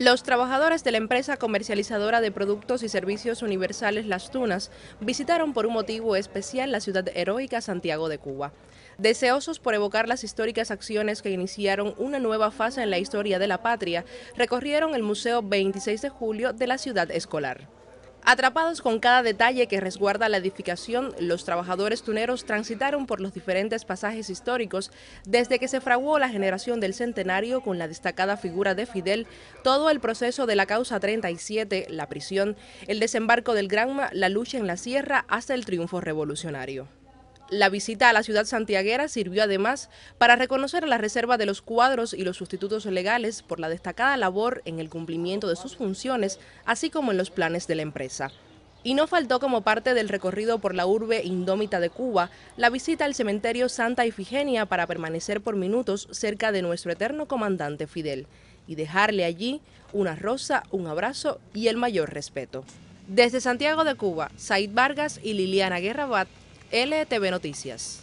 Los trabajadores de la empresa comercializadora de productos y servicios universales Las Tunas visitaron por un motivo especial la ciudad heroica Santiago de Cuba. Deseosos por evocar las históricas acciones que iniciaron una nueva fase en la historia de la patria, recorrieron el Museo 26 de Julio de la ciudad escolar. Atrapados con cada detalle que resguarda la edificación, los trabajadores tuneros transitaron por los diferentes pasajes históricos desde que se fraguó la generación del centenario con la destacada figura de Fidel, todo el proceso de la causa 37, la prisión, el desembarco del Granma, la lucha en la sierra hasta el triunfo revolucionario. La visita a la ciudad santiaguera sirvió además para reconocer a la reserva de los cuadros y los sustitutos legales por la destacada labor en el cumplimiento de sus funciones, así como en los planes de la empresa. Y no faltó como parte del recorrido por la urbe indómita de Cuba la visita al cementerio Santa Ifigenia para permanecer por minutos cerca de nuestro eterno comandante Fidel y dejarle allí una rosa, un abrazo y el mayor respeto. Desde Santiago de Cuba, Said Vargas y Liliana Guerrabat, LTV Noticias.